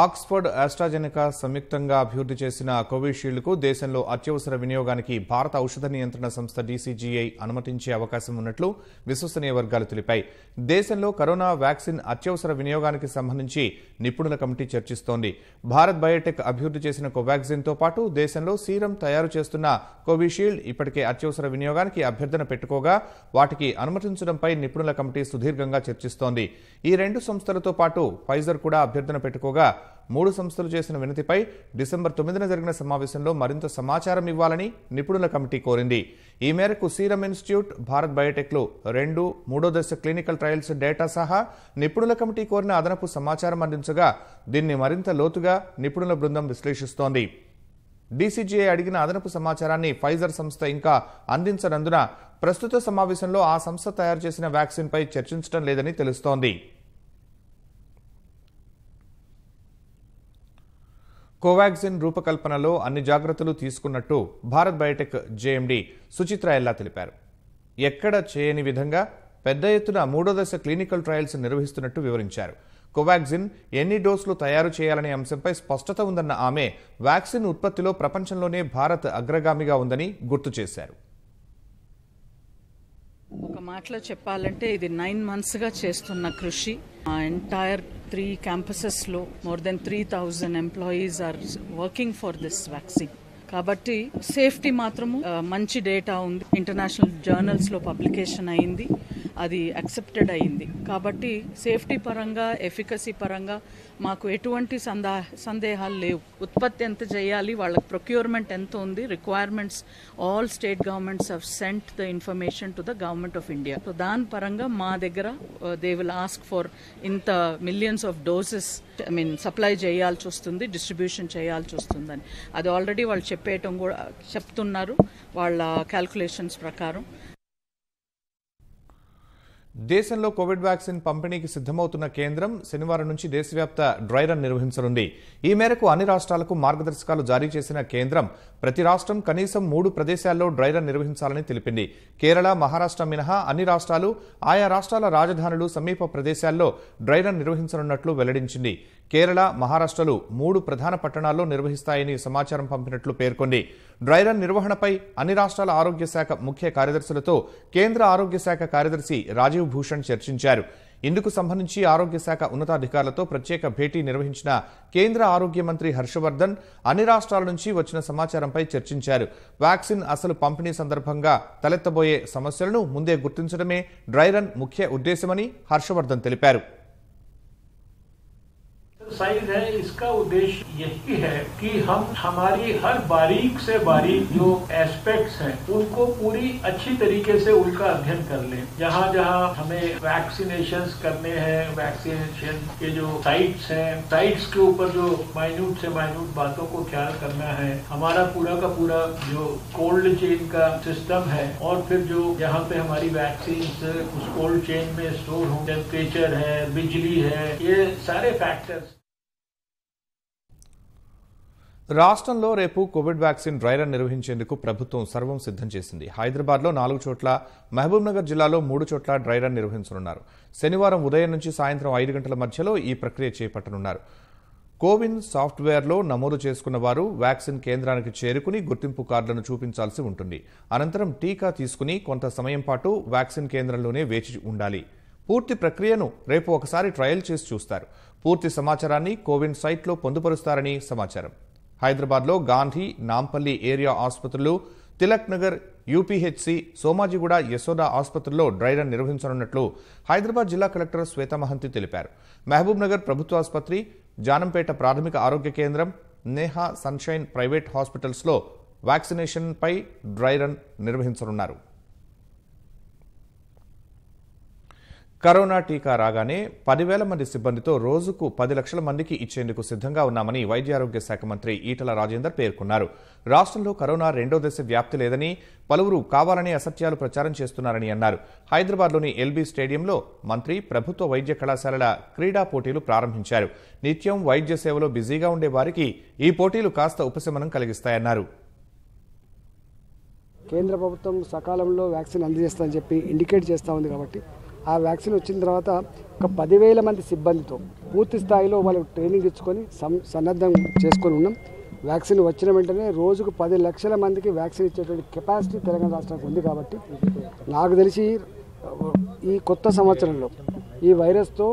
Oxford AstraZeneca సంయుక్తంగా అభివృద్ధి చేసిన కోవిషీల్డ్కు దేశంలో అత్యవసర వినియోగానికి భారత ఔషధ నియంత్రణ సంస్థ డీసీజీఐ అనుమతించే అవకాశం ఉన్నట్లు విశ్వసనీయ వర్గాలు తెలిపాయి దేశంలో కరోనా వ్యాక్సిన్ అత్యవసర వినియోగానికి సంబంధించి నిపుణుల కమిటీ చర్చిస్తోంది భారత్ బయోటెక్ అభివృద్ధి చేసిన కోవాక్సిన్తో పాటు దేశంలో సీరం తయారు చేస్తున్న కోవిషీల్డ్ ఇప్పటికే అత్యవసర వినియోగానికి అభ్యర్థన పెట్టుకోగా వాటికి అనుమతించడంపై నిపుణుల కమిటీ సుదీర్ఘంగా చర్చిస్తోంది ఈ రెండు సంస్థలతో పాటు ఫైజర్ కూడా అభ్యర్థన పెట్టుకోగా మూడు సంస్థలు చేసిన వినతిపై డిసెంబర్ తొమ్మిదిన జరిగిన సమావేశంలో మరింత సమాచారం ఇవ్వాలని నిపుణుల కమిటీ కోరింది ఈ మేరకు సీరం ఇన్స్టిట్యూట్ భారత్ బయోటెక్లు రెండు మూడో దశ క్లినికల్ ట్రయల్స్ డేటా సహా నిపుణుల కమిటీ కోరిన అదనపు సమాచారం అందించగా దీన్ని మరింత లోతుగా నిపుణుల బృందం విశ్లేషిస్తోంది డీసీజీఐ అడిగిన అదనపు సమాచారాన్ని ఫైజర్ సంస్థ ఇంకా అందించనందున ప్రస్తుత సమావేశంలో ఆ సంస్థ తయారు చేసిన వ్యాక్సిన్పై చర్చించడం లేదని తెలుస్తోంది కోవాక్సిన్ రూపకల్పనలో అన్ని జాగ్రత్తలు తీసుకున్నట్టు భారత్ బయోటెక్ జేఎండి సుచిత్ర ఎల్లా తెలిపారు ఎక్కడ చేయని విధంగా పెద్ద ఎత్తున మూడో దశ క్లినికల్ ట్రయల్స్ నిర్వహిస్తున్నట్టు వివరించారు కోవాక్సిన్ ఎన్ని డోసులు తయారు చేయాలనే అంశంపై స్పష్టత ఉందన్న ఆమె వ్యాక్సిన్ ఉత్పత్తిలో ప్రపంచంలోనే భారత్ అగ్రగామిగా ఉందని గుర్తు చేశారు ఒక మాటలో చెప్పాలంటే ఇది నైన్ మంత్స్గా చేస్తున్న కృషి ఎంటైర్ త్రీ క్యాంపసెస్లో more than three thousand employees are working for this vaccine కాబట్టి సేఫ్టీ మాత్రము మంచి డేటా ఉంది ఇంటర్నేషనల్ జర్నల్స్లో పబ్లికేషన్ అయింది అది అక్సెప్టెడ్ అయింది కాబట్టి సేఫ్టీ పరంగా ఎఫికసీ పరంగా మాకు ఎటువంటి సందా సందేహాలు లేవు ఉత్పత్తి ఎంత చేయాలి వాళ్ళకి ప్రొక్యూర్మెంట్ ఎంత ఉంది requirements all state governments have sent the information to the government of India so దాని పరంగా మా దగ్గర దే విల్ ఆస్క్ ఫర్ ఇంత millions of doses I mean supply చేయాల్సి వస్తుంది డిస్ట్రిబ్యూషన్ చేయాల్సి వస్తుందని అది ఆల్రెడీ వాళ్ళు చెప్పేయటం కూడా చెప్తున్నారు వాళ్ళ క్యాల్కులేషన్స్ ప్రకారం దేశంలో కోవిడ్ వ్యాక్సిన్ పంపిణీకి సిద్ధమవుతున్న కేంద్రం శనివారం నుంచి దేశవ్యాప్త డ్రై రన్ నిర్వహించనుంది ఈ మేరకు అన్ని రాష్ట్రాలకు మార్గదర్శకాలు జారీ చేసిన కేంద్రం ప్రతి రాష్ట్రం కనీసం మూడు ప్రదేశాల్లో డ్రై రన్ నిర్వహించాలని తెలిపింది కేరళ మహారాష్ట్ర మినహా అన్ని రాష్ట్రాలు ఆయా రాష్ట్రాల రాజధానులు సమీప ప్రదేశాల్లో డ్రై రన్ నిర్వహించనున్నట్లు వెల్లడించింది కేరళ మహారాష్ట్రలు మూడు ప్రధాన పట్టణాల్లో నిర్వహిస్తాయని సమాచారం పంపినట్లు పేర్కొంది డ్రైరన్ నిర్వహణపై అన్ని రాష్ట్రాల ఆరోగ్య శాఖ ముఖ్య కార్యదర్శులతో కేంద్ర ఆరోగ్య శాఖ కార్యదర్శి రాజీవ్ భూషణ్ చర్చించారు ఇందుకు సంబంధించి ఆరోగ్య శాఖ ఉన్నతాధికారులతో ప్రత్యేక భేటీ నిర్వహించిన కేంద్ర ఆరోగ్య మంత్రి హర్షవర్ధన్ అన్ని రాష్ట్రాల నుంచి వచ్చిన సమాచారంపై చర్చించారు వ్యాక్సిన్ అసలు పంపిణీ సందర్భంగా తలెత్తబోయే సమస్యలను ముందే గుర్తించడమే డ్రైరన్ ముఖ్య ఉద్దేశమని హర్షవర్ధన్ తెలిపారు एक्सरसाइज है इसका उद्देश्य यही है कि हम हमारी हर बारीक से बारीक जो एस्पेक्ट्स हैं उनको पूरी अच्छी तरीके से उनका अध्ययन कर लें जहाँ जहाँ हमें वैक्सीनेशन करने हैं वैक्सीनेशन के जो साइट्स हैं साइट्स के ऊपर जो माइन्यूट से माइन्यूट बातों को ख्याल करना है हमारा पूरा का पूरा जो कोल्ड चेन का सिस्टम है और फिर जो जहाँ पे हमारी वैक्सीन उस कोल्ड चेन में स्टोर हो टेम्परेचर है बिजली है ये सारे फैक्टर्स రాష్ట్రంలో రేపు కోవిడ్ వ్యాక్సిన్ డ్రై రన్ నిర్వహించేందుకు ప్రభుత్వం సర్వం సిద్ధం చేసింది హైదరాబాద్లో నాలుగు చోట్ల మహబూబ్నగర్ జిల్లాలో మూడు చోట్ల డ్రై రన్ నిర్వహించనున్నారు శనివారం ఉదయం నుంచి సాయంత్రం ఐదు గంటల మధ్యలో ఈ ప్రక్రియ చేపట్టనున్నారు కోవిన్ సాఫ్ట్వేర్లో నమోదు చేసుకున్న వారు వ్యాక్సిన్ కేంద్రానికి చేరుకుని గుర్తింపు కార్డులను చూపించాల్సి ఉంటుంది అనంతరం టీకా తీసుకుని కొంత సమయం పాటు వ్యాక్సిన్ కేంద్రంలోనే వేచి ఉండాలి పూర్తి ప్రక్రియను రేపు ఒకసారి ట్రయల్ చేసి చూస్తారు పూర్తి సమాచారాన్ని కోవిన్ సైట్లో పొందుపరుస్తారని సమాచారం హైదరాబాద్లో గాంధీ నాంపల్లి ఏరియా ఆసుపత్రులు తిలక్ నగర్ యూపీహెచ్సి సోమాజిగూడ యశోద ఆసుపత్రుల్లో డ్రై రన్ నిర్వహించనున్నట్లు హైదరాబాద్ జిల్లా కలెక్టర్ శ్వేత మహంతి తెలిపారు మహబూబ్ నగర్ ప్రభుత్వ ఆసుపత్రి జానంపేట ప్రాథమిక ఆరోగ్య కేంద్రం నేహా సన్షైన్ ప్రైవేట్ హాస్పిటల్స్లో వ్యాక్సినేషన్పై డ్రై రన్ నిర్వహించనున్నారు కరోనా టీకా రాగానే పదివేల మంది సిబ్బందితో రోజుకు పది లక్షల మందికి ఇచ్చేందుకు సిద్ధంగా ఉన్నామని వైద్య ఆరోగ్య శాఖ మంత్రి ఈటల రాజేందర్ పేర్కొన్నారు రాష్ట్రంలో కరోనా రెండో దశ వ్యాప్తి లేదని పలువురు కావాలని అసత్యాలు ప్రచారం చేస్తున్నారని అన్నారు హైదరాబాద్లోని ఎల్బీ స్టేడియంలో మంత్రి ప్రభుత్వ వైద్య కళాశాలల క్రీడా పోటీలు ప్రారంభించారు నిత్యం వైద్య సేవలో బిజీగా ఉండే వారికి ఈ పోటీలు కాస్త ఉపశమనం కలిగిస్తాయన్నారు కేంద్ర ప్రభుత్వం సకాలంలో వ్యాక్సిన్ అందజేస్తా అని చెప్పి ఇండికేట్ చేస్తూ ఉంది కాబట్టి ఆ వ్యాక్సిన్ వచ్చిన తర్వాత ఒక పదివేల మంది సిబ్బందితో పూర్తి స్థాయిలో వాళ్ళు ట్రైనింగ్ ఇచ్చుకొని సన్నద్ధం చేసుకొని ఉన్నాం వ్యాక్సిన్ వచ్చిన వెంటనే రోజుకు పది లక్షల మందికి వ్యాక్సిన్ ఇచ్చేటువంటి కెపాసిటీ తెలంగాణ రాష్ట్రానికి ఉంది కాబట్టి నాకు తెలిసి ఈ కొత్త సంవత్సరంలో ఈ వైరస్తో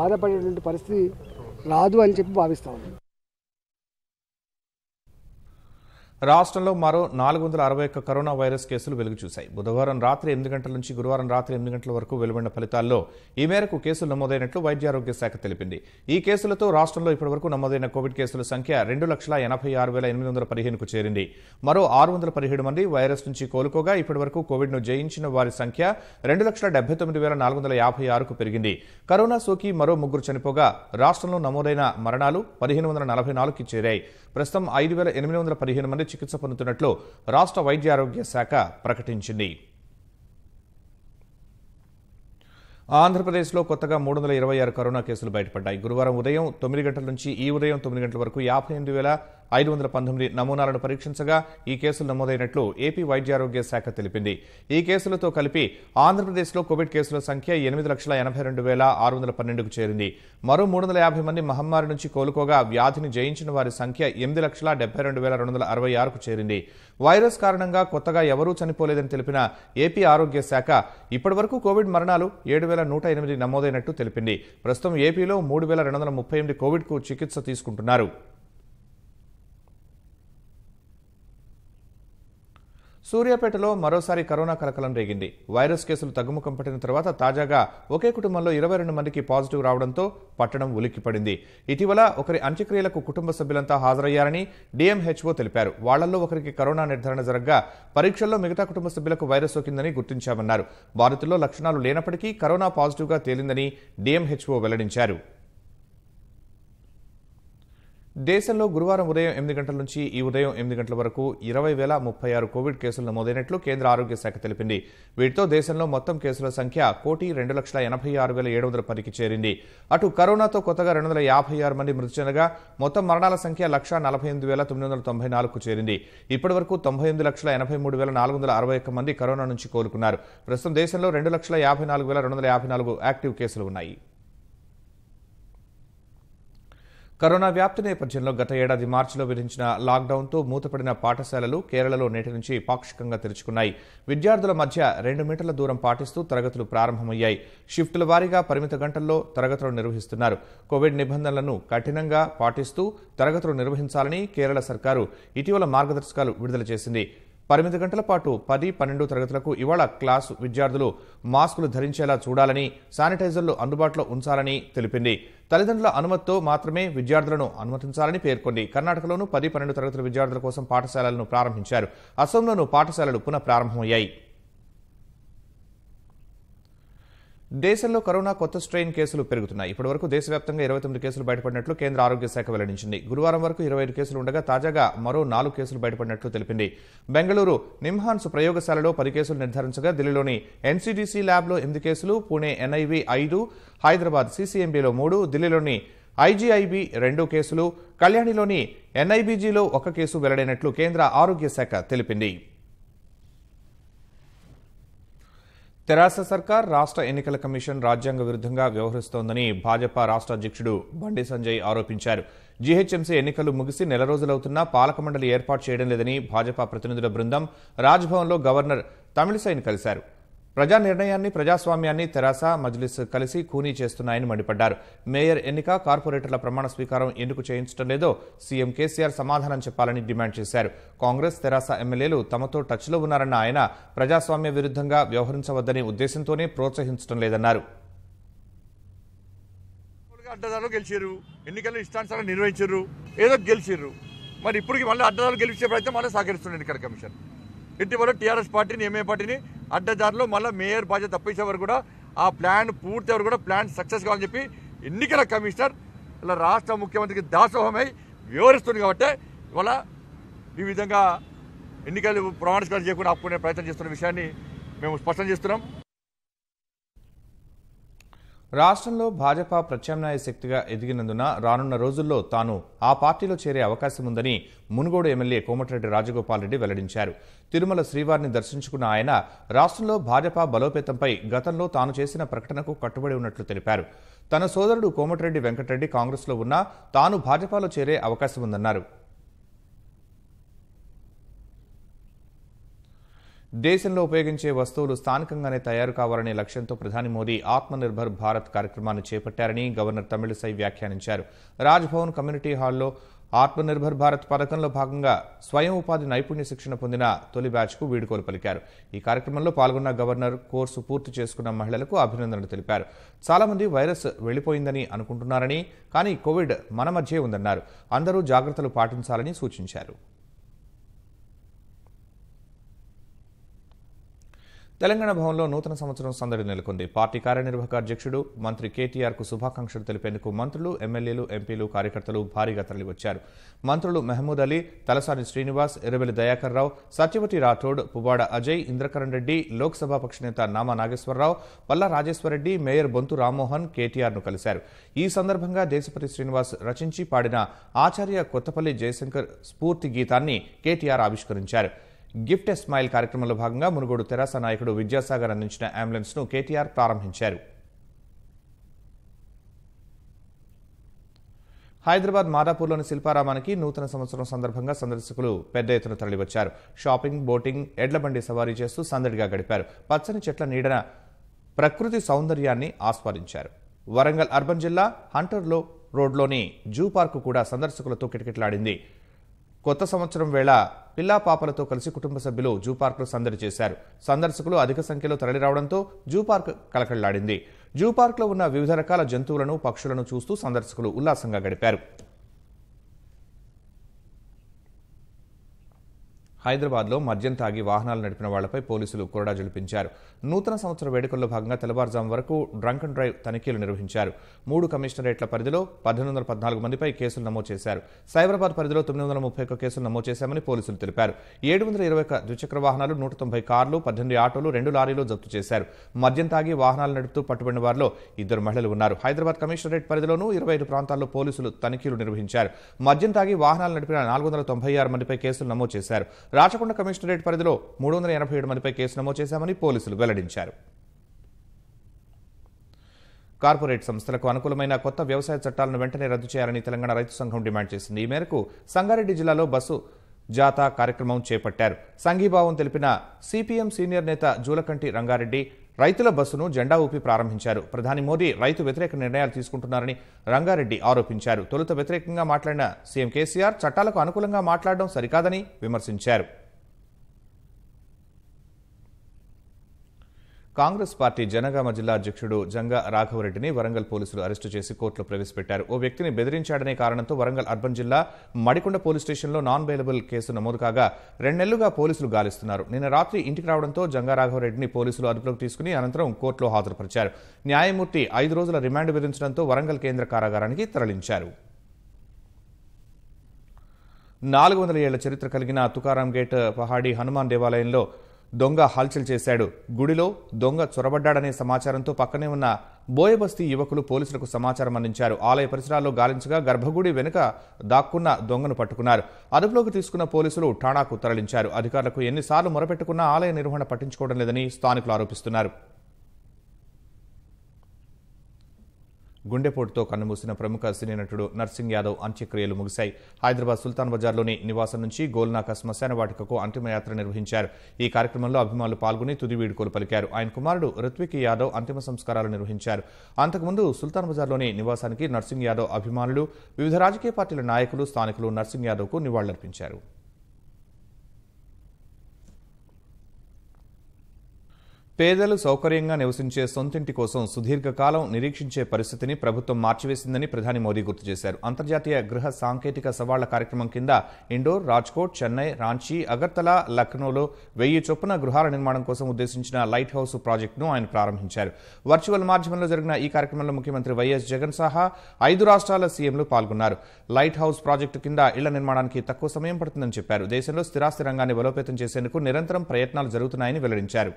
బాధపడేటువంటి పరిస్థితి రాదు అని చెప్పి భావిస్తాము రాష్ట్రంలో మరో నాలుగు వందల అరవై ఒక్క కరోనా వైరస్ కేసులు వెలుగు చూశాయి బుధవారం రాత్రి ఎనిమిది గంటల నుంచి గురువారం రాత్రి ఎనిమిది గంటల వరకు వెలువడిన ఫలితాల్లో ఈ మేరకు కేసులు నమోదైనట్లు వైద్యారోగ్య శాఖ తెలిపింది ఈ కేసులతో రాష్ట్రంలో ఇప్పటివరకు నమోదైన కోవిడ్ కేసుల సంఖ్య రెండు లక్షల ఎనభై ఆరు వేల ఎనిమిది వందల పదిహేనుకు చేరింది మరో ఆరు వందల పదిహేడు మంది వైరస్ నుంచి కోలుకోగా ఇప్పటివరకు కోవిడ్ను జయించిన వారి సంఖ్య రెండు లక్షల డెబ్బై తొమ్మిది వేల నాలుగు వందల యాభై ఆరుకు పెరిగింది కరోనా సోకి మరో ముగ్గురు చనిపోగా రాష్ట్రంలో నమోదైన మరణాలు పదిహేను వందల నలభై నాలుగుకి చేరాయి ప్రస్తుతం ఐదు వేల ఎనిమిది వందల పదిహేను మంది చికిత్స పొందుతున్నట్లు రాష్ట్ర వైద్యారోగ్య శాఖ ప్రకటించింది ఆంధ్రప్రదేశ్లో కొత్తగా మూడు వందల ఇరవై ఆరు కరోనా కేసులు బయటపడ్డాయి గురువారం ఉదయం తొమ్మిది గంటల నుంచి ఈ ఉదయం తొమ్మిది గంటల వరకు యాభై ఎనిమిది వేల ఐదు వందల పంతొమ్మిది నమూనాలను పరీక్షించగా ఈ కేసులు నమోదైనట్లు ఏపీ వైద్యారోగ్య శాఖ తెలిపింది ఈ కేసులతో కలిపి ఆంధ్రప్రదేశ్లో కోవిడ్ కేసుల సంఖ్య ఎనిమిది లక్షల ఎనభై రెండు వేల ఆరు వందల పన్నెండుకు చేరింది మరో మూడు వందల యాభై మంది మహమ్మారి నుంచి కోలుకోగా వ్యాధిని జయించిన వారి సంఖ్య ఎనిమిది లక్షల డెబ్బై రెండు వేల రెండు వందల అరవై ఆరుకు చేరింది వైరస్ కారణంగా కొత్తగా ఎవరూ చనిపోలేదని తెలిపిన ఏపీ ఆరోగ్య శాఖ ఇప్పటివరకు కోవిడ్ మరణాలు ఏడు వేల నూట ఎనిమిది నమోదైనట్టు తెలిపింది ప్రస్తుతం ఏపీలో మూడు వేల రెండు వందల ముప్పై ఎనిమిది కోవిడ్కు చికిత్స తీసుకుంటున్నారు సూర్యాపేటలో మరోసారి కరోనా కలకలం రేగింది వైరస్ కేసులు తగ్గుముఖం పట్టిన తర్వాత తాజాగా ఒకే కుటుంబంలో ఇరవై రెండు మందికి పాజిటివ్ రావడంతో పట్టణం ఉలిక్కిపడింది ఇటీవల ఒకరి అంత్యక్రియలకు కుటుంబ సభ్యులంతా హాజరయ్యారని డిఎంహెచ్ఓ తెలిపారు వాళ్లలో ఒకరికి కరోనా నిర్ధారణ జరగగా పరీక్షల్లో మిగతా కుటుంబ సభ్యులకు వైరస్ సోకిందని గుర్తించామన్నారు బాధితుల్లో లక్షణాలు లేనప్పటికీ కరోనా పాజిటివ్గా తేలిందని డిఎంహెచ్ఓ వెల్లడించారు దేశంలో గురువారం ఉదయం ఎనిమిది గంటల నుంచి ఈ ఉదయం ఎనిమిది గంటల వరకు ఇరవై వేల ముప్పై ఆరు కోవిడ్ కేసులు నమోదైనట్లు కేంద్ర ఆరోగ్య శాఖ తెలిపింది వీటితో దేశంలో మొత్తం కేసుల సంఖ్య కోటి రెండు లక్షల ఎనభై ఆరు వేల ఏడు వందల పదికి చేరింది అటు కరోనాతో కొత్తగా రెండు వందల యాభై ఆరు మంది మృతి చెందగా మొత్తం మరణాల సంఖ్య లక్ష నలభై ఎనిమిది వేల తొమ్మిది వందల తొంభై నాలుగు చేరింది ఇప్పటి వరకు తొంభై ఎనిమిది లక్షల ఎనభై మూడు వేల నాలుగు వందల అరవై ఒక్క మంది కరోనా నుంచి కోలుకున్నారు ప్రస్తుతం దేశంలో రెండు లక్షల యాభై నాలుగు వేల రెండు వందల యాభై నాలుగు యాక్టివ్ కేసులు ఉన్నాయి కరోనా వ్యాప్తి నేపథ్యంలో గత ఏడాది మార్చిలో విధించిన లాక్డౌన్తో మూతపడిన పాఠశాలలు కేరళలో నేటి నుంచి పాక్షికంగా తెరుచుకున్నాయి విద్యార్థుల మధ్య రెండు మీటర్ల దూరం పాటిస్తూ తరగతులు ప్రారంభమయ్యాయి షిఫ్టుల వారీగా పరిమిత గంటల్లో తరగతులు నిర్వహిస్తున్నారు కోవిడ్ నిబంధనలను కఠినంగా పాటిస్తూ తరగతులు నిర్వహించాలని కేరళ సర్కారు ఇటీవల మార్గదర్శకాలు విడుదల చేసింది పన్నెండు గంటల పాటు పది పన్నెండు తరగతులకు ఇవాళ క్లాసు విద్యార్థులు మాస్కులు ధరించేలా చూడాలని శానిటైజర్లు అందుబాటులో ఉంచాలని తెలిపింది తల్లిదండ్రుల అనుమతితో మాత్రమే విద్యార్థులను అనుమతించాలని పేర్కొంది కర్ణాటకలోనూ పది పన్నెండు తరగతుల విద్యార్థుల కోసం పాఠశాలలను ప్రారంభించారు అసోంలోనూ పాఠశాలలు పునః ప్రారంభమయ్యాయి దేశంలో కరోనా కొత్త స్ట్రెయిన్ కేసులు పెరుగుతున్నాయి ఇప్పటి వరకు దేశవ్యాప్తంగా ఇరవై తొమ్మిది కేసులు బయటపడినట్లు కేంద్ర ఆరోగ్య శాఖ వెల్లడించింది గురువారం వరకు ఇరవై ఐదు కేసులు ఉండగా తాజాగా మరో నాలుగు కేసులు బయటపడినట్లు తెలిపింది బెంగళూరు నిమ్హాన్స్ ప్రయోగశాలలో పది కేసులు నిర్ధారించగా ఢిల్లీలోని ఎన్సీడీసీ ల్యాబ్లో ఎనిమిది కేసులు పూణే ఎన్ఐవి ఐదు హైదరాబాద్ సీసీఎంబీలో మూడు ఢిల్లీలోని ఐజీఐబి రెండు కేసులు కళ్యాణిలోని ఎన్ఐబీజీలో ఒక కేసు వెల్లడైనట్లు కేంద్ర ఆరోగ్య శాఖ తెలిపింది తెరాస సర్కార్ రాష్ట్ర ఎన్నికల కమిషన్ రాజ్యాంగ విరుద్ధంగా వ్యవహరిస్తోందని భాజపా రాష్ట్ర అధ్యక్షుడు బండి సంజయ్ ఆరోపించారు జీహెచ్ఎంసీ ఎన్నికలు ముగిసి నెల రోజులవుతున్నా పాలక మండలి ఏర్పాటు చేయడం లేదని భాజపా ప్రతినిధుల బృందం రాజ్భవన్లో గవర్నర్ తమిళిసైని కలిశారు ప్రజా నిర్ణయాన్ని ప్రజాస్వామ్యాన్ని తెరాస మజ్లిస్ కలిసి ఖూనీ చేస్తున్నాయని మండిపడ్డారు మేయర్ ఎన్నిక కార్పొరేటర్ల ప్రమాణ స్వీకారం ఎందుకు చేయించడం లేదో సీఎం కేసీఆర్ సమాధానం చెప్పాలని డిమాండ్ చేశారు కాంగ్రెస్ తెరాస ఎమ్మెల్యేలు తమతో టచ్లో ఉన్నారన్న ఆయన ప్రజాస్వామ్య విరుద్ధంగా వ్యవహరించవద్దనే ఉద్దేశంతోనే ప్రోత్సహించడం లేదన్నారు అడ్డదారులు ఏదో గెలిచారు మరి ఇప్పటికి మళ్ళీ అడ్డదారులు గెలిచే ప్రయత్నం మళ్ళీ సహకరిస్తుంది ఎన్నికల కమిషన్ ఇటీవల టీఆర్ఎస్ పార్టీని ఎంఏ పార్టీని అడ్డదారిలో మళ్ళీ మేయర్ బాధ్యత తప్పించే కూడా ఆ ప్లాన్ పూర్తి వరకు కూడా ప్లాన్ సక్సెస్ కావాలని చెప్పి ఎన్నికల కమిషనర్ ఇలా రాష్ట్ర ముఖ్యమంత్రికి దాసోహమై వివరిస్తుంది కాబట్టి ఇవాళ ఈ విధంగా ఎన్నికలు ప్రమాణస్కారం చేయకుండా ఆపుకునే ప్రయత్నం చేస్తున్న విషయాన్ని మేము స్పష్టం చేస్తున్నాం రాష్ట్రంలో భాజపా ప్రత్యామ్నాయ శక్తిగా ఎదిగినందున రానున్న రోజుల్లో తాను ఆ పార్టీలో చేరే అవకాశం ఉందని మునుగోడు ఎమ్మెల్యే కోమటిరెడ్డి రాజగోపాల్ రెడ్డి వెల్లడించారు తిరుమల శ్రీవారిని దర్శించుకున్న ఆయన రాష్ట్రంలో భాజపా బలోపేతంపై గతంలో తాను చేసిన ప్రకటనకు కట్టుబడి ఉన్నట్లు తెలిపారు తన సోదరుడు కోమటిరెడ్డి వెంకటరెడ్డి కాంగ్రెస్లో ఉన్నా తాను భాజపాలో చేరే అవకాశం ఉందన్నారు దేశంలో ఉపయోగించే వస్తువులు స్థానికంగానే తయారు కావాలనే లక్ష్యంతో ప్రధాని మోదీ ఆత్మనిర్భర్ భారత్ కార్యక్రమాన్ని చేపట్టారని గవర్నర్ తమిళిసై వ్యాఖ్యానించారు రాజ్భవన్ కమ్యూనిటీ హాల్లో ఆత్మనిర్భర్ భారత్ పథకంలో భాగంగా స్వయం ఉపాధి నైపుణ్య శిక్షణ పొందిన తొలి బ్యాచ్కు వీడుకోలు పలికారు ఈ కార్యక్రమంలో పాల్గొన్న గవర్నర్ కోర్సు పూర్తి చేసుకున్న మహిళలకు అభినందనలు తెలిపారు చాలామంది వైరస్ వెళ్లిపోయిందని అనుకుంటున్నారని కానీ కోవిడ్ మన మధ్యే ఉందన్నారు అందరూ జాగ్రత్తలు పాటించాలని సూచించారు తెలంగాణ భవన్లో నూతన సంవత్సరం సందడి నెలకొంది పార్టీ కార్యనిర్వాహక అధ్యక్షుడు మంత్రి కేటీఆర్ కు శుభాకాంక్షలు తెలిపేందుకు మంత్రులు ఎమ్మెల్యేలు ఎంపీలు కార్యకర్తలు భారీగా తరలివచ్చారు మంత్రులు మహమూద్ అలీ తలసాని శ్రీనివాస్ ఎరవెల్లి దయాకర్ రావు సత్యవతి రాఠోడ్ పువ్వాడ అజయ్ ఇంద్రకరణ్ రెడ్డి లోక్సభ పక్ష నేత నామా నాగేశ్వరరావు పల్లా రాజేశ్వరరెడ్డి మేయర్ బొంతు రామ్మోహన్ ను కలిశారు ఈ సందర్భంగా దేశపతి శ్రీనివాస్ రచించి పాడిన ఆచార్య కొత్తపల్లి జయశంకర్ స్ఫూర్తి గీతాన్ని కేటీఆర్ ఆవిష్కరించారు గిఫ్ట్ ఎ స్మైల్ కార్యక్రమంలో భాగంగా మునుగోడు తెరాస నాయకుడు విద్యాసాగర్ అందించిన అంబులెన్స్ను కేటీఆర్ ప్రారంభించారు హైదరాబాద్ మాదాపూర్లోని శిల్పారామానికి నూతన సంవత్సరం సందర్భంగా సందర్శకులు పెద్ద ఎత్తున తరలివచ్చారు షాపింగ్ బోటింగ్ ఎడ్లబండి సవారీ చేస్తూ సందడిగా గడిపారు పచ్చని చెట్ల నీడన ప్రకృతి సౌందర్యాన్ని ఆస్వాదించారు వరంగల్ అర్బన్ జిల్లా హంటర్లో రోడ్లోని జూ పార్కు కూడా సందర్శకులతో కిటకిటలాడింది కొత్త సంవత్సరం వేళ పిల్లా పాపలతో కలిసి కుటుంబ సభ్యులు జూ పార్క్లో సందడి చేశారు సందర్శకులు అధిక సంఖ్యలో తరలిరావడంతో జూ పార్క్ కలకళ్లాడింది జూ పార్క్లో ఉన్న వివిధ రకాల జంతువులను పక్షులను చూస్తూ సందర్శకులు ఉల్లాసంగా గడిపారు హైదరాబాద్లో మద్యం తాగి వాహనాలు నడిపిన వాళ్లపై పోలీసులు కొరడా జలిపించారు నూతన సంవత్సర వేడుకల్లో భాగంగా తెల్లవారుజాము వరకు డ్రంక్ అండ్ డ్రైవ్ తనిఖీలు నిర్వహించారు మూడు కమిషనరేట్ల పరిధిలో పద్దెనిమిది వందల పద్నాలుగు మందిపై కేసులు నమోదు చేశారు సైబరాబాద్ పరిధిలో తొమ్మిది వందల ముప్పై ఒక్క కేసులు నమోదు చేశామని పోలీసులు తెలిపారు ఏడు వందల ఇరవై ఒక ద్విచక్ర వాహనాలు నూట తొంభై కార్లు పద్దెనిమిది ఆటోలు రెండు లారీలు జప్తు చేశారు మద్యం తాగి వాహనాలు నడుపుతూ పట్టుబడిన వారిలో ఇద్దరు మహిళలు ఉన్నారు హైదరాబాద్ కమిషనరేట్ పరిధిలోనూ ఇరవై ఐదు ప్రాంతాల్లో పోలీసులు తనిఖీలు నిర్వహించారు మద్యం తాగి వాహనాలు నడిపిన నాలుగు వందల తొంభై ఆరు మందిపై కేసులు నమోదు చేశారు రాచకొండ కమిషనరేట్ పరిధిలో మూడు వందల ఎనభై ఏడు మందిపై కేసు నమోదు చేశామని పోలీసులు వెల్లడించారు కార్పొరేట్ సంస్థలకు అనుకూలమైన కొత్త వ్యవసాయ చట్టాలను వెంటనే రద్దు చేయాలని తెలంగాణ రైతు సంఘం డిమాండ్ చేసింది ఈ మేరకు సంగారెడ్డి జిల్లాలో బస్సు జాతా కార్యక్రమం చేపట్టారు సంఘీభావం తెలిపిన సిపిఎం సీనియర్ నేత జూలకంటి రంగారెడ్డి రైతుల బస్సును జెండా ఊపి ప్రారంభించారు ప్రధాని మోదీ రైతు వ్యతిరేక నిర్ణయాలు తీసుకుంటున్నారని రంగారెడ్డి ఆరోపించారు తొలుత వ్యతిరేకంగా మాట్లాడిన సీఎం కేసీఆర్ చట్టాలకు అనుకూలంగా మాట్లాడడం సరికాదని విమర్శించారు కాంగ్రెస్ పార్టీ జనగామ జిల్లా అధ్యక్షుడు జంగా రాఘవరెడ్డిని వరంగల్ పోలీసులు అరెస్టు చేసి కోర్టులో ప్రవేశపెట్టారు ఓ వ్యక్తిని బెదిరించాడనే కారణంతో వరంగల్ అర్బన్ జిల్లా మడికొండ పోలీస్ స్టేషన్లో నాన్ బెయిలబుల్ కేసు నమోదు కాగా రెండెళ్లుగా పోలీసులు గాలిస్తున్నారు నిన్న రాత్రి ఇంటికి రావడంతో జంగా రాఘవరెడ్డిని పోలీసులు అదుపులోకి తీసుకుని అనంతరం కోర్టులో హాజరుపరిచారు న్యాయమూర్తి ఐదు రోజుల రిమాండ్ విధించడంతో వరంగల్ కేంద్ర కారాగారానికి తరలించారు నాలుగు వందల ఏళ్ల చరిత్ర కలిగిన తుకారాం గేట్ పహాడి హనుమాన్ దేవాలయంలో దొంగ హల్చల్ చేశాడు గుడిలో దొంగ చొరబడ్డాడనే సమాచారంతో పక్కనే ఉన్న బోయబస్తీ యువకులు పోలీసులకు సమాచారం అందించారు ఆలయ పరిసరాల్లో గాలించగా గర్భగుడి వెనుక దాక్కున్న దొంగను పట్టుకున్నారు అదుపులోకి తీసుకున్న పోలీసులు ఠాణాకు తరలించారు అధికారులకు ఎన్నిసార్లు మొరపెట్టుకున్నా ఆలయ నిర్వహణ పట్టించుకోవడం లేదని స్థానికులు ఆరోపిస్తున్నారు గుండెపోటుతో కన్నుమూసిన ప్రముఖ సినీ నటుడు నర్సింగ్ యాదవ్ అంత్యక్రియలు ముగిశాయి హైదరాబాద్ సుల్తాన్ బజార్లోని నివాసం నుంచి గోల్నాక శ్మశాన వాటికకు అంతిమయాత్ర నిర్వహించారు ఈ కార్యక్రమంలో అభిమానులు పాల్గొని తుది వీడుకోలు పలికారు ఆయన కుమారుడు రుత్విక్ యాదవ్ అంతిమ సంస్కారాలు నిర్వహించారు అంతకుముందు సుల్తాన్ బజార్లోని నివాసానికి నర్సింగ్ యాదవ్ అభిమానులు వివిధ రాజకీయ పార్టీల నాయకులు స్థానికులు నర్సింగ్ యాదవ్కు నివాళులర్పించారు పేదలు సౌకర్యంగా నివసించే సొంతింటి కోసం సుదీర్ఘకాలం నిరీక్షించే పరిస్థితిని ప్రభుత్వం మార్చివేసిందని ప్రధాని మోదీ గుర్తు చేశారు అంతర్జాతీయ గృహ సాంకేతిక సవాళ్ల కార్యక్రమం కింద ఇండోర్ రాజ్కోట్ చెన్నై రాంచీ అగర్తల లక్నోలో వెయ్యి చొప్పున గృహాల నిర్మాణం కోసం ఉద్దేశించిన లైట్ హౌస్ ప్రాజెక్టును ఆయన ప్రారంభించారు వర్చువల్ మాధ్యమంలో జరిగిన ఈ కార్యక్రమంలో ముఖ్యమంత్రి వైఎస్ జగన్ సహా ఐదు రాష్ట్రాల సీఎంలు పాల్గొన్నారు లైట్ హౌస్ ప్రాజెక్టు కింద ఇళ్ల నిర్మాణానికి తక్కువ సమయం పడుతుందని చెప్పారు దేశంలో స్థిరాస్తి రంగాన్ని బలోపేతం చేసేందుకు నిరంతరం ప్రయత్నాలు జరుగుతున్నాయని వెల్లడించారు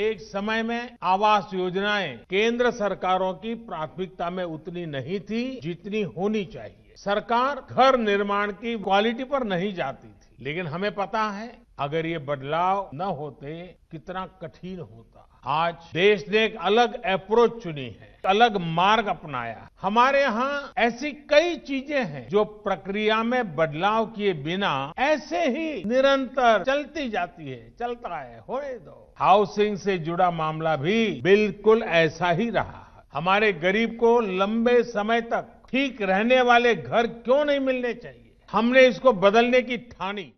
एक समय में आवास योजनाएं केंद्र सरकारों की प्राथमिकता में उतनी नहीं थी जितनी होनी चाहिए सरकार घर निर्माण की क्वालिटी पर नहीं जाती थी लेकिन हमें पता है अगर ये बदलाव न होते कितना कठिन होता आज देश ने एक अलग अप्रोच चुनी है अलग मार्ग अपनाया हमारे यहाँ ऐसी कई चीजें हैं जो प्रक्रिया में बदलाव किए बिना ऐसे ही निरंतर चलती जाती है चलता है होने दो हाउसिंग से जुड़ा मामला भी बिल्कुल ऐसा ही रहा हमारे गरीब को लंबे समय तक ठीक रहने वाले घर क्यों नहीं मिलने चाहिए हमने इसको बदलने की ठानी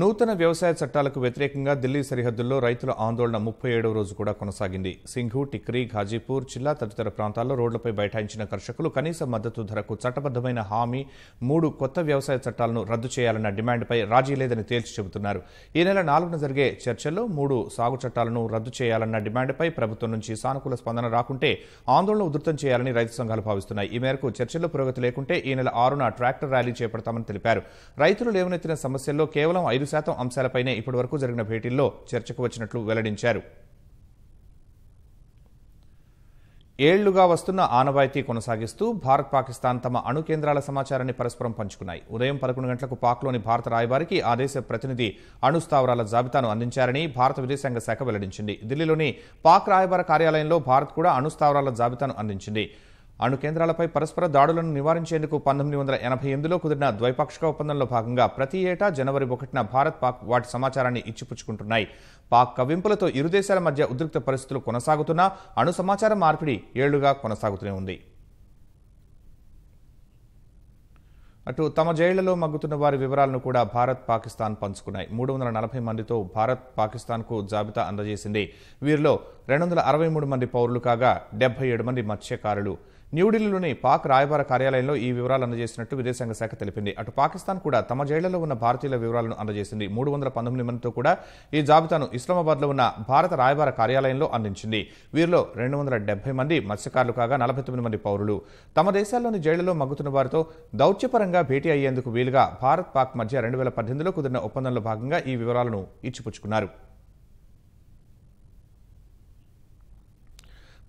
నూతన వ్యవసాయ చట్టాలకు వ్యతిరేకంగా ఢిల్లీ సరిహద్దుల్లో రైతుల ఆందోళన ముప్పై ఏడవ రోజు కూడా కొనసాగింది సింఘు టిక్రీ ఘాజీపూర్ జిల్లా తదితర ప్రాంతాల్లో రోడ్లపై బైఠాయించిన కర్షకులు కనీస మద్దతు ధరకు చట్టబద్దమైన హామీ మూడు కొత్త వ్యవసాయ చట్టాలను రద్దు చేయాలన్న డిమాండ్పై రాజీ లేదని తేల్చి చెబుతున్నారు ఈ నెల నాలుగున జరిగే చర్చల్లో మూడు సాగు చట్టాలను రద్దు చేయాలన్న డిమాండ్పై ప్రభుత్వం నుంచి సానుకూల స్పందన రాకుంటే ఆందోళన ఉధృతం చేయాలని రైతు సంఘాలు భావిస్తున్నాయి ఈ మేరకు చర్చల్లో పురోగతి లేకుంటే ఈ నెల ఆరున ట్రాక్టర్ ర్యాలీ చేపడతామని తెలిపారు రైతులు లేవనెత్తిన సమస్యల్లో కేవలం ఐదు శాతం అంశాలపైనే ఇప్పటివరకు జరిగిన భేటీల్లో చర్చకు వచ్చినట్లు వెల్లడించారు ఏళ్లుగా వస్తున్న ఆనవాయితీ కొనసాగిస్తూ భారత్ పాకిస్తాన్ తమ అణు కేంద్రాల సమాచారాన్ని పరస్పరం పంచుకున్నాయి ఉదయం పదకొండు గంటలకు పాక్లోని భారత రాయబారికి ఆ దేశ ప్రతినిధి అణు స్థావరాల జాబితాను అందించారని భారత విదేశాంగ శాఖ వెల్లడించింది ఢిల్లీలోని పాక్ రాయబార కార్యాలయంలో భారత్ కూడా అణు స్థావరాల జాబితాను అందించింది అణు కేంద్రాలపై పరస్పర దాడులను నివారించేందుకు పంతొమ్మిది వందల ఎనభై ఎనిమిదిలో కుదిరిన ద్వైపాక్షిక ఒప్పందంలో భాగంగా ప్రతి ఏటా జనవరి ఒకటిన భారత్ పాక్ వాటి సమాచారాన్ని ఇచ్చిపుచ్చుకుంటున్నాయి పాక్ కవింపులతో ఇరు దేశాల మధ్య ఉద్రిక్త పరిస్థితులు కొనసాగుతున్నా అణు సమాచార మార్పిడి ఏళ్లుగా కొనసాగుతూనే ఉంది అటు తమ జైళ్లలో మగ్గుతున్న వారి వివరాలను కూడా భారత్ పాకిస్తాన్ పంచుకున్నాయి మూడు వందల నలభై మందితో భారత్ పాకిస్తాన్కు జాబితా అందజేసింది వీరిలో రెండు వందల అరవై మూడు మంది పౌరులు కాగా డెబ్బై ఏడు మంది మత్స్యకారులు న్యూఢిల్లీలోని పాక్ రాయబార కార్యాలయంలో ఈ వివరాలు అందజేసినట్టు విదేశాంగ శాఖ తెలిపింది అటు పాకిస్తాన్ కూడా తమ జైళ్లలో ఉన్న భారతీయుల వివరాలను అందజేసింది మూడు వందల పంతొమ్మిది మందితో కూడా ఈ జాబితాను ఇస్లామాబాద్లో ఉన్న భారత రాయబార కార్యాలయంలో అందించింది వీరిలో రెండు వందల మంది మత్స్యకారులు కాగా నలభై తొమ్మిది మంది పౌరులు తమ దేశాల్లోని జైళ్లలో మగ్గుతున్న వారితో దౌత్యపరంగా భేటీ అయ్యేందుకు వీలుగా భారత్ పాక్ మధ్య రెండు వేల పద్దెనిమిదిలో కుదిరిన ఒప్పందంలో భాగంగా ఈ వివరాలను ఇచ్చిపుచ్చుకున్నారు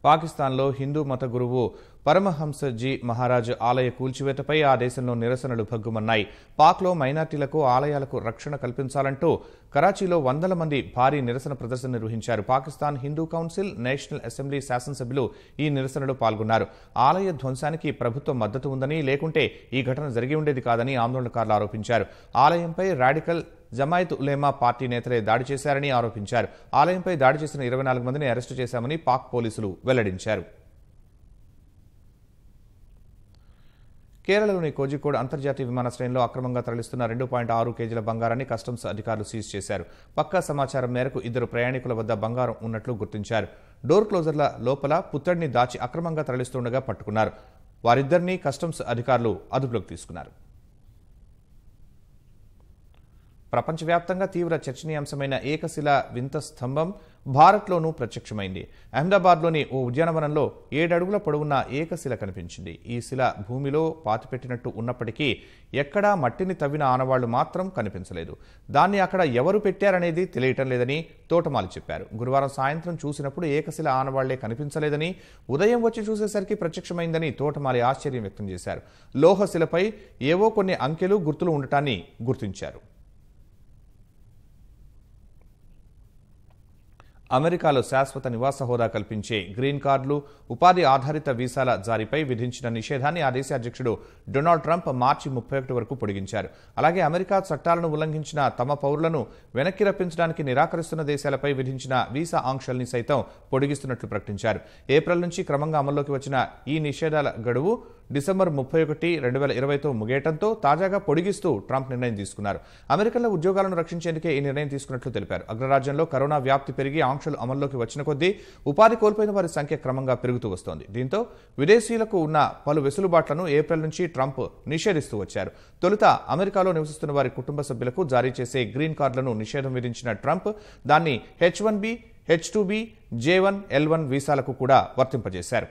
పాకిస్తాన్లో హిందూ మత గురువు పరమహంసజీ మహారాజ్ ఆలయ కూల్చివేతపై ఆ దేశంలో నిరసనలు భగ్గుమన్నాయి పాక్లో మైనార్టీలకు ఆలయాలకు రక్షణ కల్పించాలంటూ కరాచీలో వందల మంది భారీ నిరసన ప్రదర్శన నిర్వహించారు Pakistan Hindu council national assembly శాసనసభ్యులు ఈ నిరసనలో పాల్గొన్నారు ఆలయ ధ్వంసానికి ప్రభుత్వం మద్దతు ఉందని లేకుంటే ఈ ఘటన జరిగి ఉండేది కాదని ఆందోళనకారులు ఆరోపించారు ఆలయంపై రాడికల్ జమాయత్ ఉలేమా పార్టీ నేతలే దాడి చేశారని ఆరోపించారు ఆలయంపై దాడి చేసిన ఇరవై నాలుగు మందిని అరెస్టు చేశామని పాక్ పోలీసులు వెల్లడించారు కేరళలోని కోజికోడ్ అంతర్జాతీయ విమానాశ్రయంలో అక్రమంగా తరలిస్తున్న రెండు పాయింట్ ఆరు కేజీల బంగారాన్ని కస్టమ్స్ అధికారులు సీజ్ చేశారు పక్కా సమాచారం మేరకు ఇద్దరు ప్రయాణికుల వద్ద బంగారం ఉన్నట్లు గుర్తించారు డోర్ క్లోజర్ల లోపల పుత్తడిని దాచి అక్రమంగా తరలిస్తుండగా పట్టుకున్నారు వారిద్దరినీ కస్టమ్స్ అధికారులు అదుపులోకి తీసుకున్నారు ప్రపంచవ్యాప్తంగా తీవ్ర చర్చనీయాంశమైన ఏకశిల వింత స్తంభం భారత్లోనూ ప్రత్యక్షమైంది అహ్మదాబాద్లోని ఓ ఉద్యానవనంలో ఏడడుగుల పొడవున్న ఏకశిల కనిపించింది ఈ శిల భూమిలో పాతిపెట్టినట్టు ఉన్నప్పటికీ ఎక్కడా మట్టిని తవ్విన ఆనవాళ్లు మాత్రం కనిపించలేదు దాన్ని అక్కడ ఎవరు పెట్టారనేది తెలియటం లేదని తోటమాలి చెప్పారు గురువారం సాయంత్రం చూసినప్పుడు ఏకశిల ఆనవాళ్లే కనిపించలేదని ఉదయం వచ్చి చూసేసరికి ప్రత్యక్షమైందని తోటమాలి ఆశ్చర్యం వ్యక్తం చేశారు లోహశిలపై ఏవో కొన్ని అంకెలు గుర్తులు ఉండటాన్ని గుర్తించారు అమెరికాలో శాశ్వత నివాస హోదా కల్పించే గ్రీన్ కార్డులు ఉపాధి ఆధారిత వీసాల జారీపై విధించిన నిషేధాన్ని ఆ దేశ అధ్యక్షుడు డొనాల్డ్ ట్రంప్ మార్చి ముప్పై ఒకటి వరకు పొడిగించారు అలాగే అమెరికా చట్టాలను ఉల్లంఘించిన తమ పౌరులను వెనక్కి రప్పించడానికి నిరాకరిస్తున్న దేశాలపై విధించిన వీసా ఆంక్షల్ని సైతం పొడిగిస్తున్నట్లు ప్రకటించారు ఏప్రిల్ నుంచి క్రమంగా అమల్లోకి వచ్చిన ఈ నిషేధాల గడువు డిసెంబర్ ముప్పై ఒకటి రెండు వేల ఇరవైతో ముగియటంతో తాజాగా పొడిగిస్తూ ట్రంప్ నిర్ణయం తీసుకున్నారు అమెరికాలో ఉద్యోగాలను రక్షించేందుకే ఈ నిర్ణయం తీసుకున్నట్లు తెలిపారు అగ్రరాజ్యంలో కరోనా వ్యాప్తి పెరిగి ఆంక్షలు అమల్లోకి వచ్చిన కొద్దీ ఉపాధి కోల్పోయిన వారి సంఖ్య క్రమంగా పెరుగుతూ వస్తోంది దీంతో విదేశీయులకు ఉన్న పలు వెసులుబాట్లను ఏప్రిల్ నుంచి ట్రంప్ నిషేధిస్తూ వచ్చారు తొలుత అమెరికాలో నివసిస్తున్న వారి కుటుంబ సభ్యులకు జారీ చేసే గ్రీన్ కార్డులను నిషేధం విధించిన ట్రంప్ దాన్ని H one B H two B J one L one వీసాలకు కూడా వర్తింపజేశారు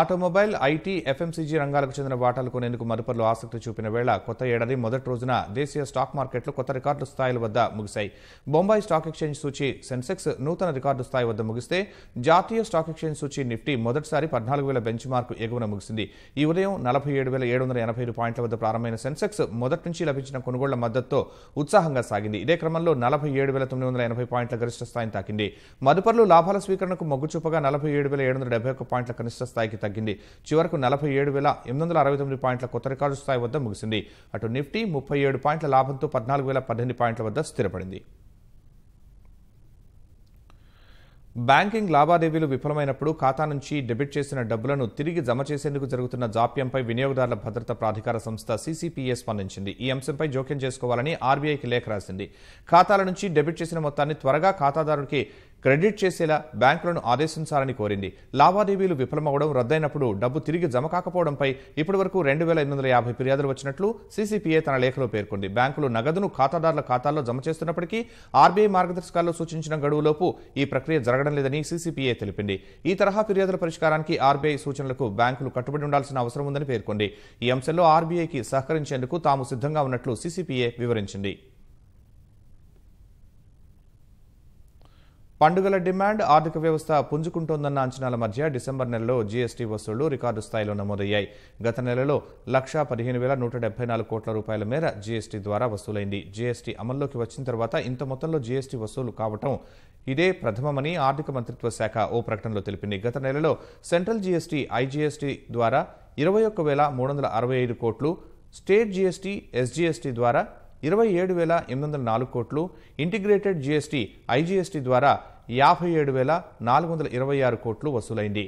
ఆటోమొబైల్ ఐటీ ఎఫ్ఎంసీజీ రంగాలకు చెందిన వాటాలు కొనేందుకు మదుపర్లు ఆసక్తి చూపిన వేళ కొత్త ఏడాది మొదటి రోజున దేశీయ స్టాక్ మార్కెట్లు కొత్త రికార్డు స్థాయిల వద్ద ముగిశాయి బొంబాయి స్టాక్ ఎక్స్చేంజ్ సూచి సెన్సెక్స్ నూతన రికార్డు స్థాయి వద్ద ముగిస్తే జాతీయ స్టాక్ ఎక్స్చేంజ్ సూచి నిఫ్టీ మొదటిసారి పద్నాలుగు వేల బెంచ్ మార్క్ ఎగువన ముగిసింది ఈ ఉదయం నలభై ఏడు వేల ఏడు వందల ఎనభై ఐదు పాయింట్ల వద్ద ప్రారంభమైన సెన్సెక్స్ మొదటి నుంచి లభించిన కొనుగోళ్ల మద్దతుతో ఉత్సాహంగా సాగింది ఇదే క్రమంలో నలభై ఏడు వేల తొమ్మిది వందల ఎనభై పాయింట్ల గరిష్ట స్థాయిని తాకింది మదుపర్లు లాభాల స్వీకరణకు మొగ్గుచూపగా నలభై ఏడు వేల ఏడు వందల డెబ్బై ఒక్క పాయింట్ల కనిష్ట స్థాయికి తగ్గింది చివరకు నలభై ఏడు వేల ఎనిమిది వందల అరవై తొమ్మిది పాయింట్ల కొత్త రికార్డు స్థాయి వద్ద ముగిసింది అటు నిఫ్టీ ముప్పై ఏడు పాయింట్ల లాభంతో పద్నాలుగు వేల పద్దెనిమిది పాయింట్ల వద్ద స్థిరపడింది బ్యాంకింగ్ లావాదేవీలు విఫలమైనప్పుడు ఖాతా నుంచి డెబిట్ చేసిన డబ్బులను తిరిగి జమ చేసేందుకు జరుగుతున్న జాప్యంపై వినియోగదారుల భద్రత ప్రాధికార సంస్థ సీసీపీఏ స్పందించింది ఈ అంశంపై జోక్యం చేసుకోవాలని ఆర్బీఐకి లేఖ రాసింది ఖాతాల నుంచి డెబిట్ చేసిన మొత్తాన్ని త్వరగా ఖాతాదారుడికి క్రెడిట్ చేసేలా బ్యాంకులను ఆదేశించాలని కోరింది లావాదేవీలు విఫలమవడం రద్దయినప్పుడు డబ్బు తిరిగి జమ కాకపోవడంపై ఇప్పటి వరకు రెండు వేల ఎనిమిది వందల యాభై ఫిర్యాదులు వచ్చినట్లు సీసీపీఏ తన లేఖలో పేర్కొంది బ్యాంకులు నగదును ఖాతాదారుల ఖాతాల్లో జమ చేస్తున్నప్పటికీ ఆర్బీఐ మార్గదర్శకాల్లో సూచించిన గడువులోపు ఈ ప్రక్రియ జరగడం లేదని సీసీపీఏ తెలిపింది ఈ తరహా ఫిర్యాదుల పరిష్కారానికి ఆర్బీఐ సూచనలకు బ్యాంకులు కట్టుబడి ఉండాల్సిన అవసరం ఉందని పేర్కొంది ఈ అంశంలో ఆర్బీఐకి సహకరించేందుకు తాము సిద్ధంగా ఉన్నట్లు సీసీపీఏ వివరించింది పండుగల డిమాండ్ ఆర్థిక వ్యవస్థ పుంజుకుంటోందన్న అంచనాల మధ్య డిసెంబర్ నెలలో జీఎస్టీ వసూళ్లు రికార్డు స్థాయిలో నమోదయ్యాయి గత నెలలో లక్షా పదిహేను వేల నూట డెబ్బై నాలుగు కోట్ల రూపాయల మేర జీఎస్టీ ద్వారా వసూలైంది జీఎస్టీ అమల్లోకి వచ్చిన తర్వాత ఇంత మొత్తంలో జీఎస్టీ వసూలు కావటం ఇదే ప్రథమమని ఆర్థిక మంత్రిత్వ శాఖ ఓ ప్రకటనలో తెలిపింది గత నెలలో సెంట్రల్ జీఎస్టీ ఐజీఎస్టీ ద్వారా ఇరవై ఒక్క వేల మూడు వందల అరవై ఐదు కోట్లు స్టేట్ జీఎస్టీ ఎస్జీఎస్టీ ద్వారా ఇరవై ఏడు వేల ఎనిమిది వందల నాలుగు కోట్లు ఇంటిగ్రేటెడ్ జీఎస్టీ ఐజీఎస్టీ ద్వారా యాభై ఏడు వేల నాలుగు వందల ఇరవై ఆరు కోట్లు వసూలైంది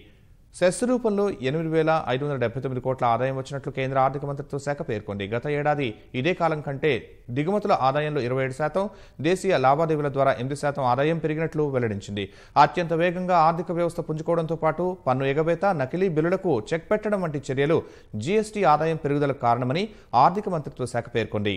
సెస్ రూపంలో ఎనిమిది వేల ఐదు వందల డెబ్బై తొమ్మిది కోట్ల ఆదాయం వచ్చినట్లు కేంద్ర ఆర్థిక మంత్రిత్వ శాఖ పేర్కొంది గత ఏడాది ఇదే కాలం కంటే దిగుమతుల ఆదాయంలో ఇరవై ఏడు శాతం దేశీయ లావాదేవీల ద్వారా ఎనిమిది శాతం ఆదాయం పెరిగినట్లు వెల్లడించింది అత్యంత వేగంగా ఆర్థిక వ్యవస్థ పుంజుకోవడంతో పాటు పన్ను ఎగవేత నకిలీ బిల్లులకు చెక్ పెట్టడం వంటి చర్యలు జీఎస్టీ ఆదాయం పెరుగుదలకు కారణమని ఆర్థిక మంత్రిత్వ శాఖ పేర్కొంది